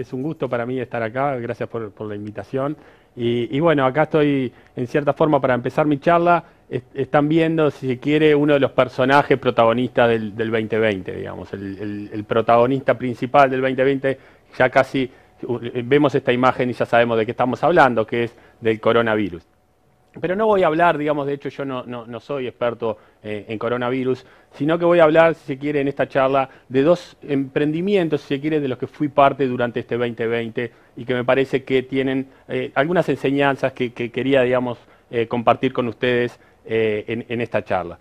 es un gusto para mí estar acá, gracias por, la invitación. Y, bueno, acá estoy en cierta forma para empezar mi charla. están viendo, si se quiere, uno de los personajes protagonistas del, 2020, digamos, el, protagonista principal del 2020. Ya casi vemos esta imagen y ya sabemos de qué estamos hablando, que es del coronavirus. Pero no voy a hablar, digamos, de hecho yo no, soy experto eh, en coronavirus, sino que voy a hablar, si se quiere, en esta charla de dos emprendimientos, si se quiere, de los que fui parte durante este 2020 y que me parece que tienen eh, algunas enseñanzas que, quería, digamos, eh, compartir con ustedes en, esta charla.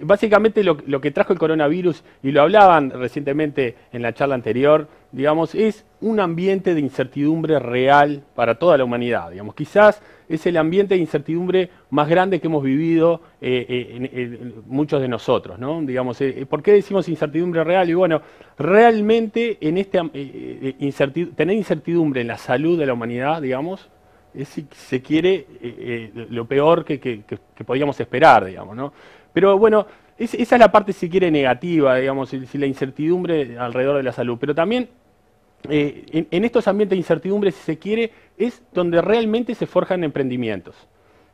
Básicamente lo que trajo el coronavirus, y lo hablaban recientemente en la charla anterior, digamos, es un ambiente de incertidumbre real para toda la humanidad. Digamos, quizás es el ambiente de incertidumbre más grande que hemos vivido eh, eh, muchos de nosotros, ¿no? Digamos, eh, ¿por qué decimos incertidumbre real? Y bueno, realmente en este tener incertidumbre en la salud de la humanidad, digamos, es si se quiere lo peor que, que, podíamos esperar, digamos, ¿no? Pero bueno, esa es la parte si quiere negativa, digamos, si la incertidumbre alrededor de la salud. Pero también eh, en, estos ambientes de incertidumbre, si se quiere, es donde realmente se forjan emprendimientos.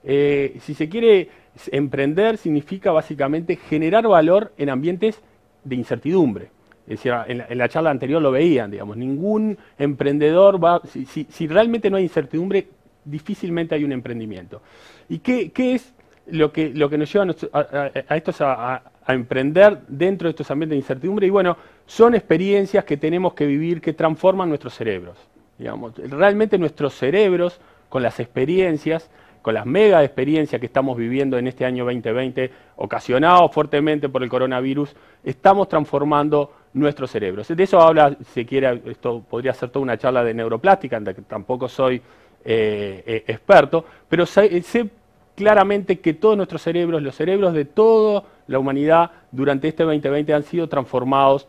Eh, si se quiere, emprender significa básicamente generar valor en ambientes de incertidumbre. en la, charla anterior lo veían, digamos, ningún emprendedor va, si, realmente no hay incertidumbre, difícilmente hay un emprendimiento. ¿Y qué, es lo que, nos lleva a, a estos a, a emprender dentro de estos ambientes de incertidumbre y bueno, son experiencias que tenemos que vivir que transforman nuestros cerebros. Realmente nuestros cerebros, con las experiencias, con las mega experiencias que estamos viviendo en este año 2020, ocasionados fuertemente por el coronavirus, estamos transformando nuestros cerebros. De eso habla, si quiera, esto podría ser toda una charla de neuroplástica, en que tampoco soy eh, eh, experto, pero se sé claramente que todos nuestros cerebros, los cerebros de toda la humanidad durante este 2020 han sido transformados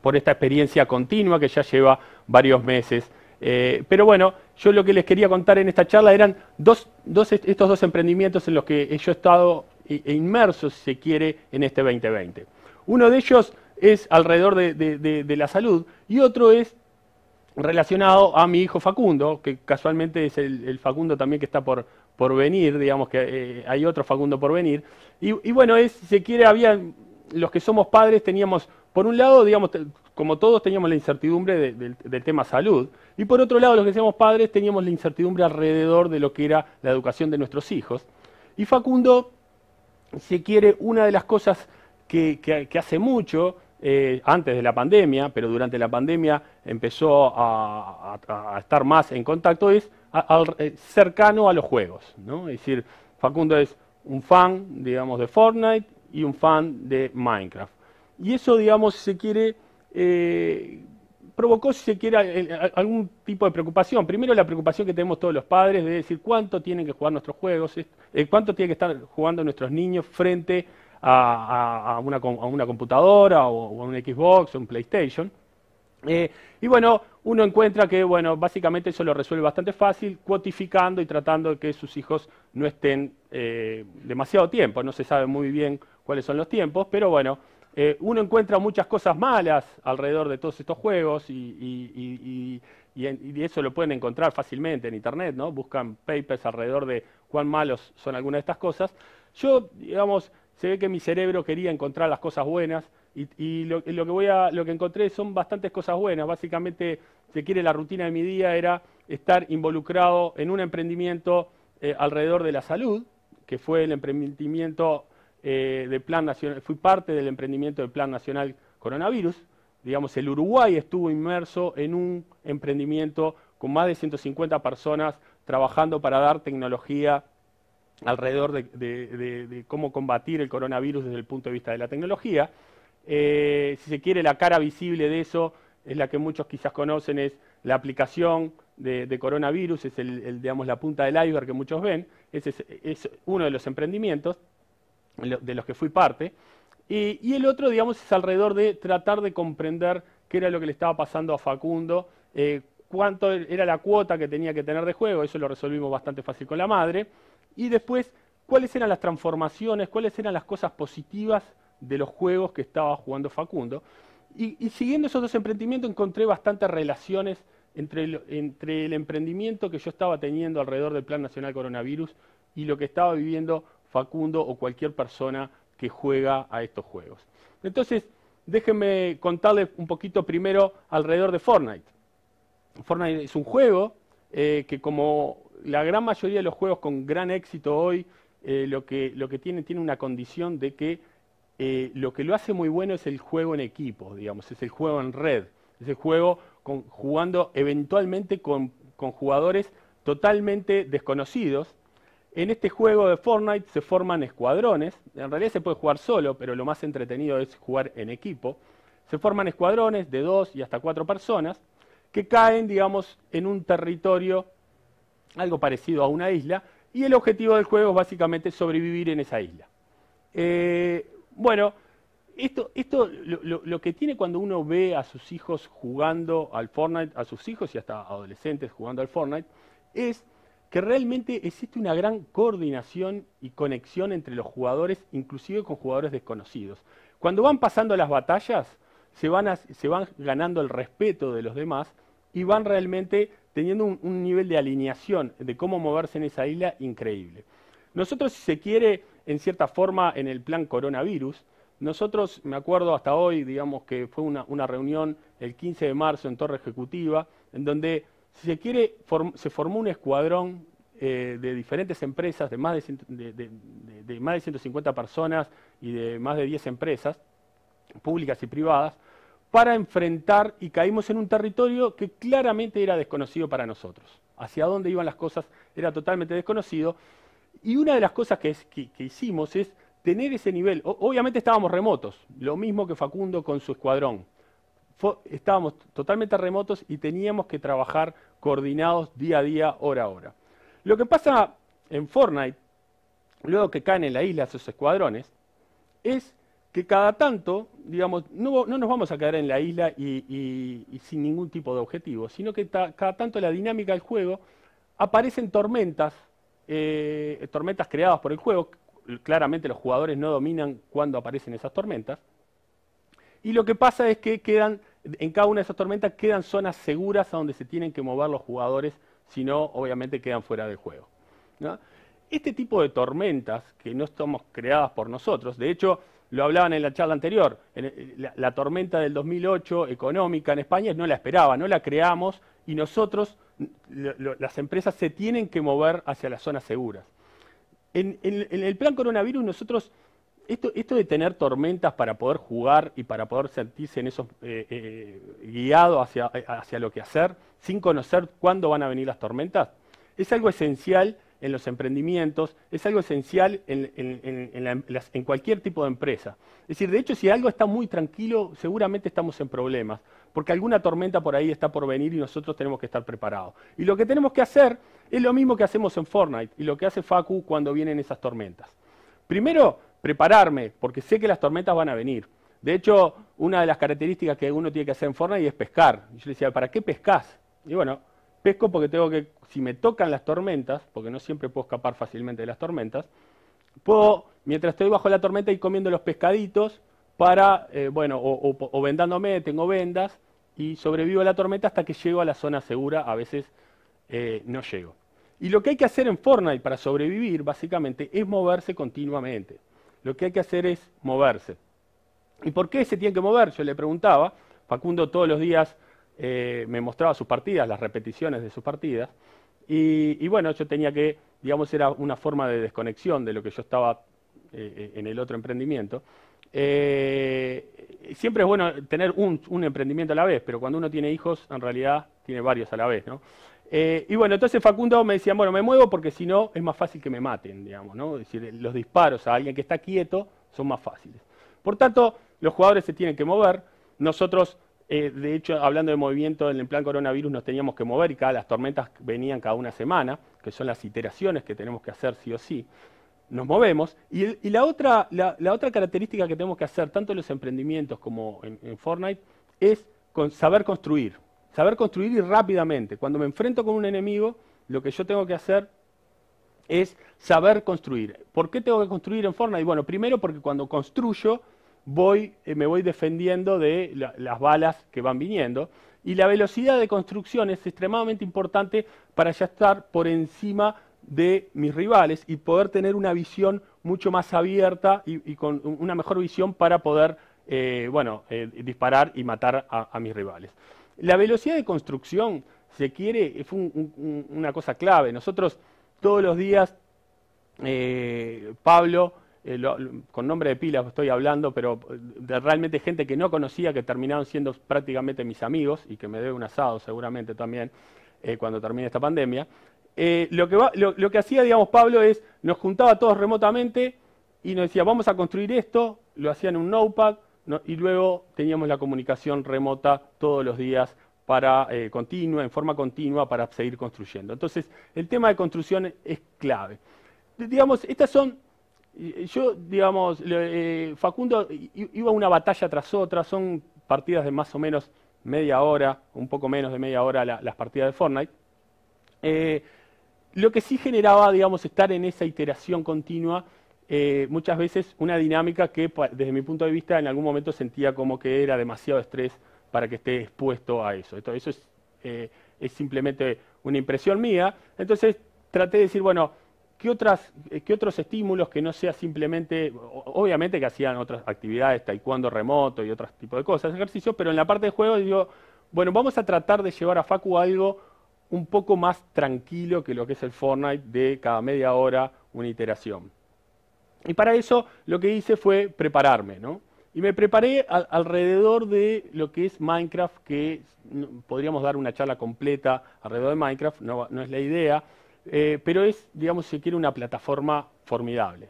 por esta experiencia continua que ya lleva varios meses. Eh, pero bueno, yo lo que les quería contar en esta charla eran estos dos emprendimientos en los que yo he estado inmerso, si se quiere, en este 2020. Uno de ellos es alrededor de la salud y otro es relacionado a mi hijo Facundo, que casualmente es el, Facundo también que está por, por venir, digamos que eh, hay otro Facundo por venir. Y, bueno, es, se quiere, habían los que somos padres teníamos, por un lado, digamos, como todos teníamos la incertidumbre del tema salud, y por otro lado, los que somos padres teníamos la incertidumbre alrededor de lo que era la educación de nuestros hijos. Y Facundo, se quiere, una de las cosas que hace mucho, eh, antes de la pandemia, pero durante la pandemia empezó a, estar más en contacto, es eh, cercano a los juegos. Es decir, Facundo es un fan, digamos, de Fortnite y un fan de Minecraft. Y eso, digamos, si se quiere, eh, provocó, si se quiere, algún tipo de preocupación. Primero la preocupación que tenemos todos los padres de decir cuánto tienen que jugar nuestros juegos, cuánto tienen que estar jugando nuestros niños frente a a, una, a una, computadora o, a un Xbox o un PlayStation. Eh, y bueno, uno encuentra que, bueno, básicamente eso lo resuelve bastante fácil, cuotificando y tratando de que sus hijos no estén eh, demasiado tiempo. No se sabe muy bien cuáles son los tiempos, pero bueno, eh, uno encuentra muchas cosas malas alrededor de todos estos juegos y, y, eso lo pueden encontrar fácilmente en Internet, ¿no? Buscan papers alrededor de cuán malos son algunas de estas cosas. Yo, digamos, se ve que mi cerebro quería encontrar las cosas buenas y, lo, que encontré son bastantes cosas buenas. Básicamente, si quiere, la rutina de mi día era estar involucrado en un emprendimiento eh, alrededor de la salud, que fue el emprendimiento eh, de Plan Nacional, fui parte del emprendimiento del Plan Nacional Coronavirus. Digamos, el Uruguay estuvo inmerso en un emprendimiento con más de 150 personas trabajando para dar tecnología alrededor de, cómo combatir el coronavirus desde el punto de vista de la tecnología. Eh, si se quiere, la cara visible de eso es la que muchos quizás conocen, es la aplicación de, coronavirus, es el, la punta del iceberg que muchos ven, ese es, uno de los emprendimientos de los que fui parte. Y, el otro, digamos, es alrededor de tratar de comprender qué era lo que le estaba pasando a Facundo, eh, cuánto era la cuota que tenía que tener de juego, eso lo resolvimos bastante fácil con la madre y después cuáles eran las transformaciones, cuáles eran las cosas positivas de los juegos que estaba jugando Facundo. Y, siguiendo esos dos emprendimientos encontré bastantes relaciones entre el, entre el emprendimiento que yo estaba teniendo alrededor del Plan Nacional Coronavirus y lo que estaba viviendo Facundo o cualquier persona que juega a estos juegos. Entonces, déjenme contarles un poquito primero alrededor de Fortnite. Fortnite es un juego eh, que como la gran mayoría de los juegos con gran éxito hoy eh, lo, que, lo que tiene tiene una condición de que eh, lo que lo hace muy bueno es el juego en equipo, digamos, es el juego en red, es el juego con, jugando eventualmente con, con jugadores totalmente desconocidos. En este juego de Fortnite se forman escuadrones, en realidad se puede jugar solo, pero lo más entretenido es jugar en equipo. Se forman escuadrones de dos y hasta cuatro personas que caen, digamos, en un territorio algo parecido a una isla, y el objetivo del juego es básicamente sobrevivir en esa isla. Eh, bueno, esto, esto lo, que tiene cuando uno ve a sus hijos jugando al Fortnite, a sus hijos y hasta adolescentes jugando al Fortnite, es que realmente existe una gran coordinación y conexión entre los jugadores, inclusive con jugadores desconocidos. Cuando van pasando las batallas, se van, se van ganando el respeto de los demás y van realmente teniendo un, nivel de alineación de cómo moverse en esa isla increíble. Nosotros, si se quiere, en cierta forma, en el plan coronavirus, nosotros, me acuerdo hasta hoy, digamos que fue una, reunión el 15 de marzo en Torre Ejecutiva, en donde, si se quiere, se formó un escuadrón eh, de diferentes empresas, de más de, de más de 150 personas y de más de 10 empresas, públicas y privadas, para enfrentar y caímos en un territorio que claramente era desconocido para nosotros. Hacia dónde iban las cosas era totalmente desconocido. Y una de las cosas que, hicimos es tener ese nivel. obviamente estábamos remotos, lo mismo que Facundo con su escuadrón. estábamos totalmente remotos y teníamos que trabajar coordinados día a día, hora a hora. Lo que pasa en Fortnite, luego que caen en la isla esos escuadrones, es que cada tanto, digamos, no, nos vamos a quedar en la isla y, sin ningún tipo de objetivo, sino que cada tanto la dinámica del juego aparecen tormentas, eh, tormentas creadas por el juego, claramente los jugadores no dominan cuando aparecen esas tormentas, y lo que pasa es que quedan, en cada una de esas tormentas quedan zonas seguras a donde se tienen que mover los jugadores, si no, obviamente quedan fuera del juego. Este tipo de tormentas, que no estamos creadas por nosotros, de hecho, lo hablaban en la charla anterior, eh, la, tormenta del 2008 económica en España no la esperaba, no la creamos y nosotros, las empresas se tienen que mover hacia las zonas seguras. En, el plan coronavirus nosotros, esto, de tener tormentas para poder jugar y para poder sentirse en esos eh, eh, guiado hacia, hacia lo que hacer, sin conocer cuándo van a venir las tormentas, es algo esencial en los emprendimientos, es algo esencial en, cualquier tipo de empresa. Es decir, de hecho, si algo está muy tranquilo, seguramente estamos en problemas, porque alguna tormenta por ahí está por venir y nosotros tenemos que estar preparados. Y lo que tenemos que hacer es lo mismo que hacemos en Fortnite y lo que hace Facu cuando vienen esas tormentas. Primero, prepararme, porque sé que las tormentas van a venir. De hecho, una de las características que uno tiene que hacer en Fortnite es pescar. Y yo le decía, ¿para qué pescas? Y bueno, pesco porque tengo que si me tocan las tormentas, porque no siempre puedo escapar fácilmente de las tormentas, puedo, mientras estoy bajo la tormenta, ir comiendo los pescaditos para, eh, bueno, o, vendándome, tengo vendas, y sobrevivo a la tormenta hasta que llego a la zona segura, a veces eh, no llego. Y lo que hay que hacer en Fortnite para sobrevivir, básicamente, es moverse continuamente. Lo que hay que hacer es moverse. ¿Y por qué se tiene que mover? Yo le preguntaba, Facundo todos los días eh, me mostraba sus partidas, las repeticiones de sus partidas, y, bueno, yo tenía que, digamos, era una forma de desconexión de lo que yo estaba eh, eh, en el otro emprendimiento. Eh, siempre es bueno tener un, emprendimiento a la vez, pero cuando uno tiene hijos, en realidad tiene varios a la vez, ¿no? y bueno, entonces Facundo me decía, bueno, me muevo porque si no es más fácil que me maten, digamos, ¿no? Es decir, los disparos a alguien que está quieto son más fáciles. Por tanto, los jugadores se tienen que mover. Nosotros eh, de hecho, hablando de movimiento en plan coronavirus, nos teníamos que mover y cada las tormentas venían cada una semana, que son las iteraciones que tenemos que hacer sí o sí. Nos movemos. Y, la, otra, característica que tenemos que hacer, tanto en los emprendimientos como en, Fortnite, es saber construir. Saber construir y rápidamente. Cuando me enfrento con un enemigo, lo que yo tengo que hacer es saber construir. ¿Por qué tengo que construir en Fortnite? Bueno, primero porque cuando construyo voy, eh, me voy defendiendo de las balas que van viniendo. Y la velocidad de construcción es extremadamente importante para ya estar por encima de mis rivales y poder tener una visión mucho más abierta y, con una mejor visión para poder eh, bueno, eh, disparar y matar a, mis rivales. La velocidad de construcción se quiere, es una cosa clave. Nosotros todos los días, Pablo eh, con nombre de pilas estoy hablando, pero de realmente gente que no conocía, que terminaron siendo prácticamente mis amigos y que me debe un asado seguramente también eh, cuando termine esta pandemia. Eh, lo, que hacía, digamos, Pablo es, nos juntaba todos remotamente y nos decía, vamos a construir esto, lo hacían en un notepad y luego teníamos la comunicación remota todos los días para continua, en forma continua, para seguir construyendo. Entonces, el tema de construcción es clave. Digamos, estas son yo, digamos, eh, Facundo iba una batalla tras otra, son partidas de más o menos media hora, un poco menos de media hora las partidas de Fortnite. Eh, lo que sí generaba, digamos, estar en esa iteración continua, eh, muchas veces una dinámica que desde mi punto de vista en algún momento sentía como que era demasiado estrés para que esté expuesto a eso. eso es simplemente una impresión mía. Entonces traté de decir, bueno, ¿Qué, otras, eh, ¿Qué otros estímulos que no sea simplemente, obviamente que hacían otras actividades, taekwondo remoto y otros tipo de cosas, ejercicios, pero en la parte de juego digo, bueno, vamos a tratar de llevar a Facu algo un poco más tranquilo que lo que es el Fortnite de cada media hora una iteración. Y para eso lo que hice fue prepararme, ¿no? Y me preparé alrededor de lo que es Minecraft, que podríamos dar una charla completa alrededor de Minecraft, no, no es la idea, eh, pero es, digamos, si quiere, una plataforma formidable,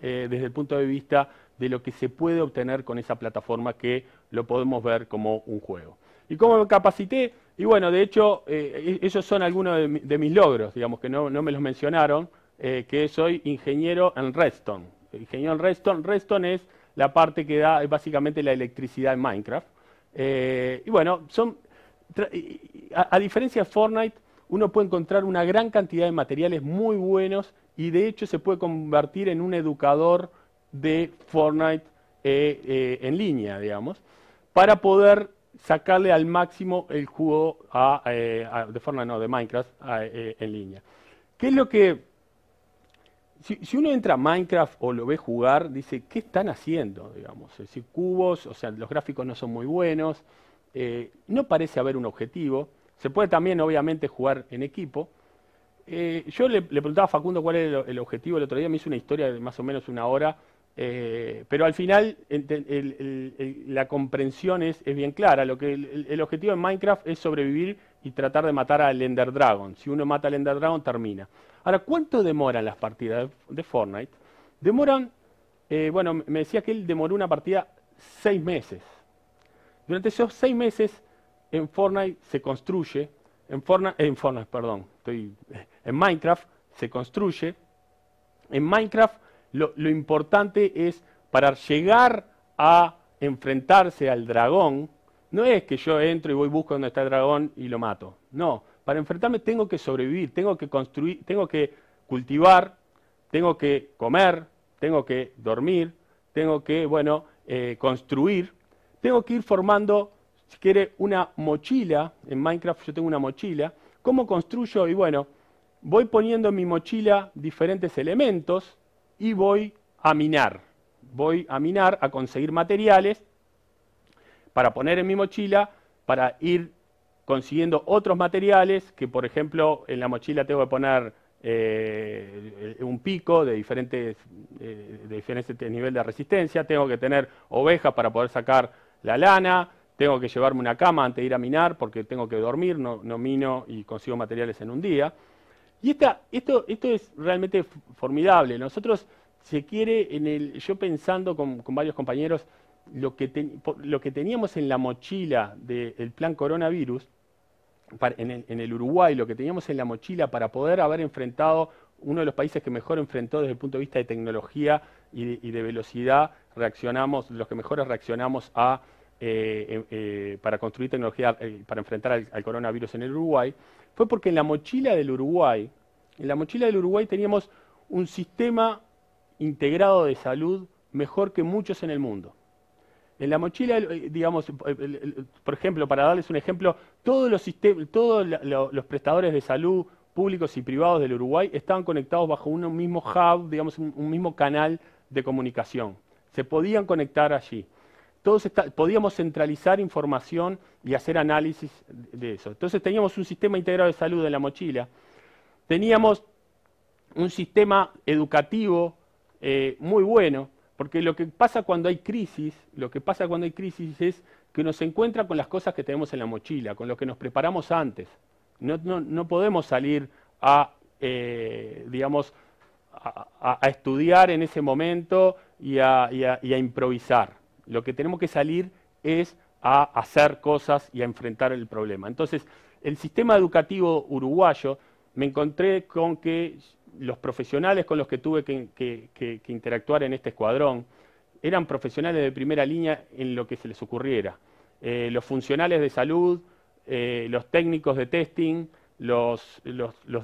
eh, desde el punto de vista de lo que se puede obtener con esa plataforma que lo podemos ver como un juego. ¿Y cómo me capacité? Y bueno, de hecho, esos eh, e, son algunos de, mis logros, digamos, que no, me los mencionaron, que soy ingeniero en Redstone. Ingeniero en Redstone, Redstone es la parte que da básicamente la electricidad en Minecraft. y bueno, son, a diferencia de Fortnite, uno puede encontrar una gran cantidad de materiales muy buenos y de hecho se puede convertir en un educador de Fortnite eh, eh, en línea, digamos, para poder sacarle al máximo el juego eh, a, de Fortnite, de Minecraft en línea. ¿Qué es lo que... Si, uno entra a Minecraft o lo ve jugar, dice, ¿qué están haciendo? Digamos, es decir, cubos, o sea, los gráficos no son muy buenos, no parece haber un objetivo. Se puede también, obviamente, jugar en equipo. Eh, yo le, preguntaba a Facundo cuál era el, objetivo el otro día, me hizo una historia de más o menos una hora, eh, pero al final la comprensión es, bien clara. Lo que el, objetivo en Minecraft es sobrevivir y tratar de matar al Ender Dragon. Si uno mata al Ender Dragon, termina. Ahora, ¿cuánto demoran las partidas de, Fortnite? Demoran, eh, bueno, me decía que él demoró una partida seis meses. Durante esos seis meses en Fortnite se construye, en Fortnite, en Fortnite, perdón, estoy, en Minecraft se construye. En Minecraft lo, importante es para llegar a enfrentarse al dragón, no es que yo entro y voy busco donde está el dragón y lo mato. No, para enfrentarme tengo que sobrevivir, tengo que construir, tengo que cultivar, tengo que comer, tengo que dormir, tengo que, bueno, eh, construir, tengo que ir formando si quiere, una mochila. En Minecraft yo tengo una mochila. ¿Cómo construyo? Y bueno, voy poniendo en mi mochila diferentes elementos y voy a minar. Voy a minar, a conseguir materiales para poner en mi mochila, para ir consiguiendo otros materiales, que por ejemplo en la mochila tengo que poner eh, un pico de diferentes, eh, de diferentes nivel de resistencia, tengo que tener ovejas para poder sacar la lana, tengo que llevarme una cama antes de ir a minar porque tengo que dormir, no, mino y consigo materiales en un día. Y esta, esto, esto es realmente formidable. Nosotros, se quiere, en el, yo pensando con, varios compañeros, lo que, lo que teníamos en la mochila del plan coronavirus, en, el, Uruguay, lo que teníamos en la mochila para poder haber enfrentado uno de los países que mejor enfrentó desde el punto de vista de tecnología y de, y de velocidad, reaccionamos, los que mejores reaccionamos a eh, eh, eh, para construir tecnología para enfrentar al, coronavirus en el Uruguay, fue porque en la mochila del Uruguay, en la mochila del Uruguay teníamos un sistema integrado de salud mejor que muchos en el mundo. En la mochila, digamos, por ejemplo, para darles un ejemplo, todos los, todos los prestadores de salud públicos y privados del Uruguay estaban conectados bajo un mismo hub, digamos, un, mismo canal de comunicación. Se podían conectar allí todos podíamos centralizar información y hacer análisis de eso. Entonces teníamos un sistema integrado de salud en la mochila, teníamos un sistema educativo eh, muy bueno, porque lo que pasa cuando hay crisis, lo que pasa cuando hay crisis es que nos encuentra con las cosas que tenemos en la mochila, con lo que nos preparamos antes. No, podemos salir a, eh, digamos, a, estudiar en ese momento y a improvisar. Lo que tenemos que salir es a hacer cosas y a enfrentar el problema. Entonces, el sistema educativo uruguayo, me encontré con que los profesionales con los que tuve que, interactuar en este escuadrón eran profesionales de primera línea en lo que se les ocurriera. Eh, los funcionales de salud, eh, los técnicos de testing, los,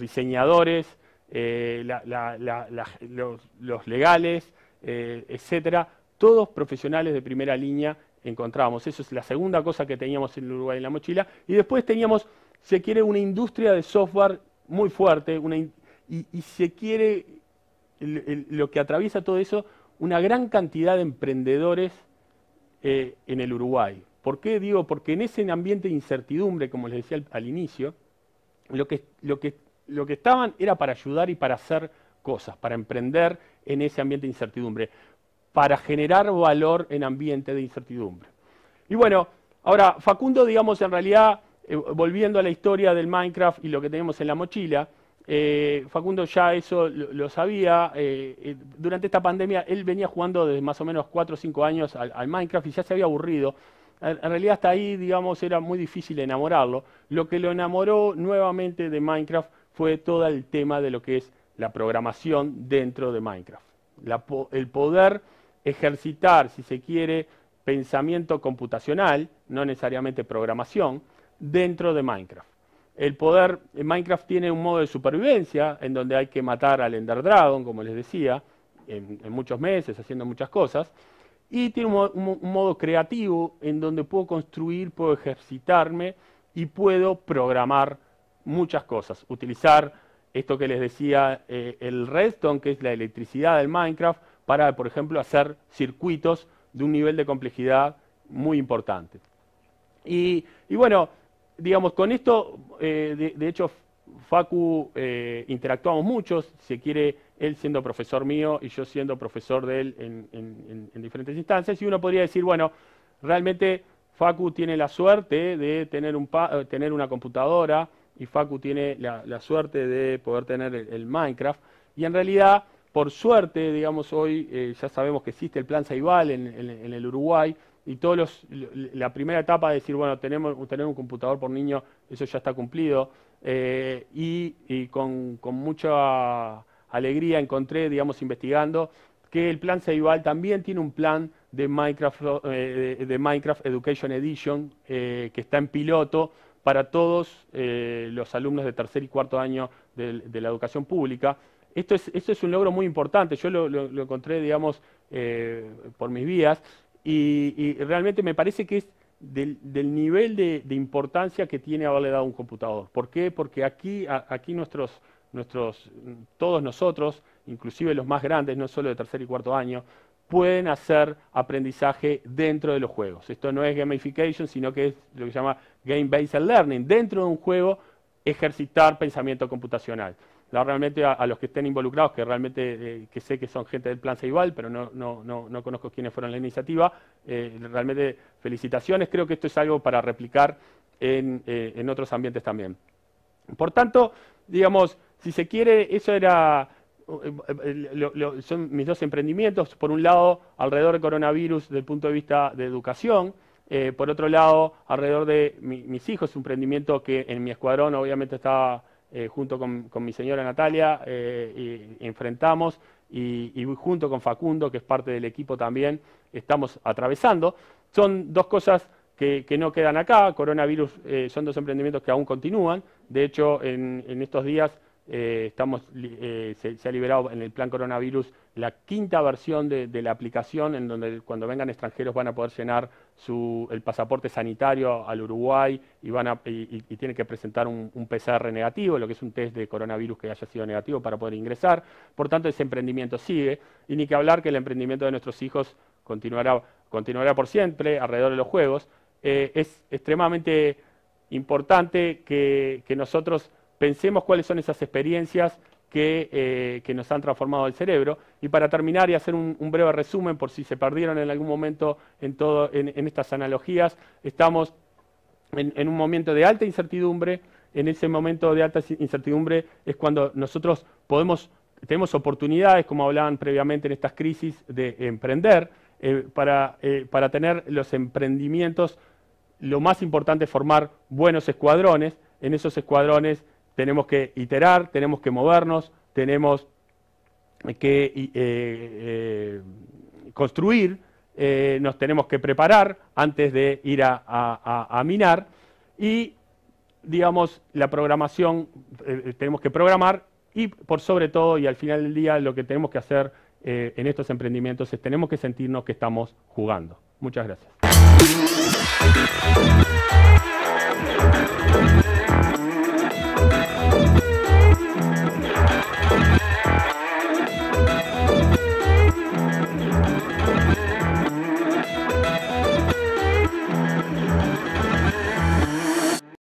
diseñadores, eh, los, los, legales, etcétera, todos profesionales de primera línea encontrábamos. Eso es la segunda cosa que teníamos en Uruguay en la mochila. Y después teníamos, se quiere una industria de software muy fuerte, y, se quiere, lo que atraviesa todo eso, una gran cantidad de emprendedores eh, en el Uruguay. ¿Por qué digo? Porque en ese ambiente de incertidumbre, como les decía al, inicio, lo que, lo, que, lo que estaban era para ayudar y para hacer cosas, para emprender en ese ambiente de incertidumbre para generar valor en ambiente de incertidumbre. Y bueno, ahora Facundo, digamos, en realidad, eh, volviendo a la historia del Minecraft y lo que tenemos en la mochila, eh, Facundo ya eso lo, sabía. Eh, durante esta pandemia él venía jugando desde más o menos 4 o 5 años al, Minecraft y ya se había aburrido. En, realidad hasta ahí, digamos, era muy difícil enamorarlo. Lo que lo enamoró nuevamente de Minecraft fue todo el tema de lo que es la programación dentro de Minecraft. el poder ejercitar, si se quiere, pensamiento computacional, no necesariamente programación, dentro de Minecraft. El poder, Minecraft tiene un modo de supervivencia en donde hay que matar al Ender Dragon, como les decía, en, muchos meses, haciendo muchas cosas, y tiene un, modo creativo en donde puedo construir, puedo ejercitarme y puedo programar muchas cosas, utilizar esto que les decía, eh, el redstone, que es la electricidad del Minecraft, para, por ejemplo, hacer circuitos de un nivel de complejidad muy importante. Y, bueno, digamos, con esto, eh, de, hecho, Facu eh, interactuamos mucho, se quiere, él siendo profesor mío y yo siendo profesor de él en, diferentes instancias, y uno podría decir, bueno, realmente Facu tiene la suerte de tener, un eh, tener una computadora y Facu tiene la, suerte de poder tener el Minecraft, y en realidad por suerte, digamos, hoy eh, ya sabemos que existe el plan Saibal en, el Uruguay y todos los, la primera etapa de decir, bueno, tenemos, tener un computador por niño, eso ya está cumplido. Eh, y, con, mucha alegría encontré, digamos, investigando, que el plan Saibal también tiene un plan de Minecraft, eh, de Minecraft Education Edition que está en piloto para todos los alumnos de tercer y cuarto año de la educación pública esto es, un logro muy importante, yo lo, encontré, digamos, eh, por mis vías, y, realmente me parece que es del, nivel de, importancia que tiene haberle dado un computador. ¿Por qué? Porque aquí, aquí nuestros, nuestros, todos nosotros, inclusive los más grandes, no solo de tercer y cuarto año, pueden hacer aprendizaje dentro de los juegos. Esto no es gamification, sino que es lo que se llama game-based learning. Dentro de un juego, ejercitar pensamiento computacional realmente a, los que estén involucrados, que realmente eh, que sé que son gente del Plan Ceibal, pero no, conozco quiénes fueron la iniciativa, eh, realmente felicitaciones, creo que esto es algo para replicar eh, en, otros ambientes también. Por tanto, digamos, si se quiere, eso era... son mis dos emprendimientos, por un lado, alrededor del coronavirus desde el punto de vista de educación, por otro lado, alrededor de mis hijos, un emprendimiento que en mi escuadrón obviamente estaba... Eh, junto con, con, mi señora Natalia, eh, enfrentamos y, junto con Facundo, que es parte del equipo también, estamos atravesando. Son dos cosas que, que no quedan acá, coronavirus eh, son dos emprendimientos que aún continúan, de hecho en, en estos días eh, estamos, eh, se, ha liberado en el plan coronavirus la quinta versión de, la aplicación en donde cuando vengan extranjeros van a poder llenar su, el pasaporte sanitario al Uruguay y, van y, tienen que presentar un, un, PCR negativo, lo que es un test de coronavirus que haya sido negativo para poder ingresar. Por tanto, ese emprendimiento sigue y ni que hablar que el emprendimiento de nuestros hijos continuará, continuará por siempre alrededor de los juegos. Eh, es extremadamente importante que nosotros pensemos cuáles son esas experiencias eh, que, nos han transformado el cerebro. Y para terminar y hacer un, breve resumen, por si se perdieron en algún momento en, estas analogías, estamos en, un momento de alta incertidumbre. En ese momento de alta incertidumbre es cuando nosotros podemos tenemos oportunidades, como hablaban previamente en estas crisis, de emprender, eh, para, eh, para, tener los emprendimientos, lo más importante es formar buenos escuadrones, en esos escuadrones tenemos que iterar, tenemos que movernos, tenemos que eh, eh, construir, eh, nos tenemos que preparar antes de ir a, a minar y, digamos, la programación, tenemos que programar y, por sobre todo, y al final del día, lo que tenemos que hacer en estos emprendimientos es tenemos que sentirnos que estamos jugando. Muchas gracias.